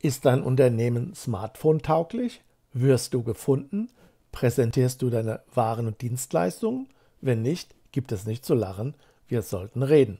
Ist dein Unternehmen smartphone-tauglich? Wirst du gefunden? Präsentierst du deine Waren und Dienstleistungen? Wenn nicht, gibt es nicht zu lachen, wir sollten reden.